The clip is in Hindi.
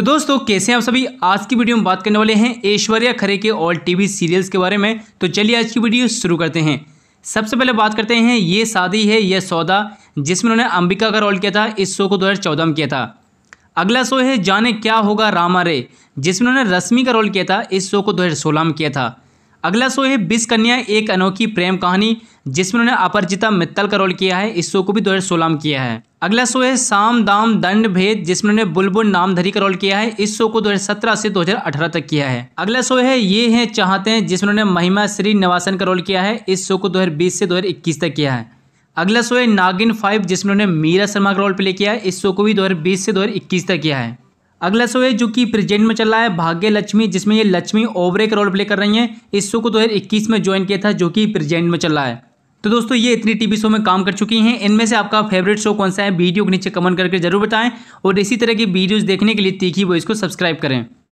तो दोस्तों कैसे हैं आप सभी आज की वीडियो में बात करने वाले हैं ऐश्वर्या खरे के ऑल टीवी सीरियल्स के बारे में तो चलिए आज की वीडियो शुरू करते हैं सबसे पहले बात करते हैं ये शादी है यह सौदा जिसमें उन्होंने अंबिका का रोल किया था इस शो को 2014 में किया था अगला शो है जाने क्या होगा रामा रे जिसमें उन्होंने रश्मि का रोल किया था इस शो को दो में किया था अगला शो है बिस कन्या एक अनोखी प्रेम कहानी जिसमें उन्होंने अपरजिता मित्तल का रोल किया है इस शो को भी 2016 में किया है अगला शो है साम दाम दंड भेद जिसमें उन्होंने बुलबुल नामधरी का रोल किया है इस शो को 2017 से 2018 तक किया है अगला शो है ये हैं चाहते हैं जिसमें उन्होंने महिमा श्री निवासन का रोल किया है इस शो को दो से दो तक किया है अगला शो है नागिन फाइव जिसमें उन्होंने मीरा शर्मा का रोल प्ले किया है इस शो को भी दो से दो तक किया है अगला शो है जो कि प्रेजेंट में चल रहा है भाग्य लक्ष्मी जिसमें ये लक्ष्मी ओबरे का रोल प्ले कर रही हैं इस शो को 2021 में ज्वाइन किया था जो कि प्रेजेंट में चल रहा है तो दोस्तों ये इतनी टीवी शो में काम कर चुकी हैं इनमें से आपका फेवरेट शो कौन सा है वीडियो के नीचे कमेंट करके जरूर बताएं और इसी तरह की वीडियोज़ देखने के लिए तीखी वो इसको सब्सक्राइब करें